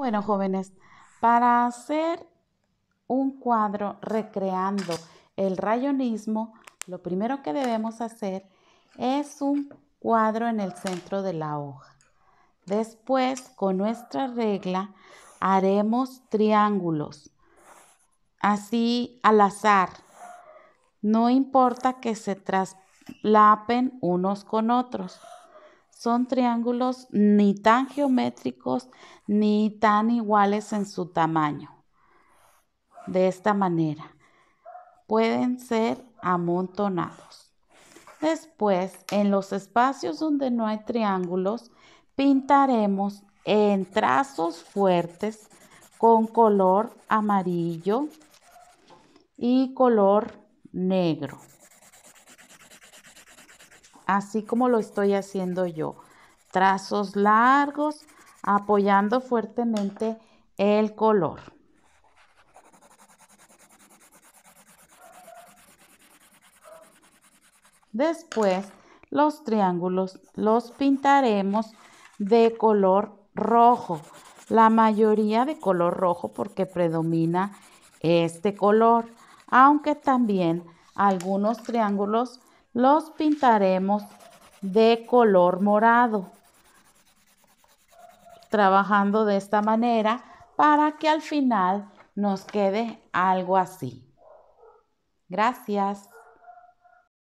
Bueno, jóvenes, para hacer un cuadro recreando el rayonismo, lo primero que debemos hacer es un cuadro en el centro de la hoja. Después, con nuestra regla, haremos triángulos, así al azar. No importa que se traslapen unos con otros son triángulos ni tan geométricos ni tan iguales en su tamaño. De esta manera, pueden ser amontonados. Después, en los espacios donde no hay triángulos, pintaremos en trazos fuertes con color amarillo y color negro así como lo estoy haciendo yo. Trazos largos apoyando fuertemente el color. Después los triángulos los pintaremos de color rojo. La mayoría de color rojo porque predomina este color. Aunque también algunos triángulos los pintaremos de color morado. Trabajando de esta manera para que al final nos quede algo así. Gracias.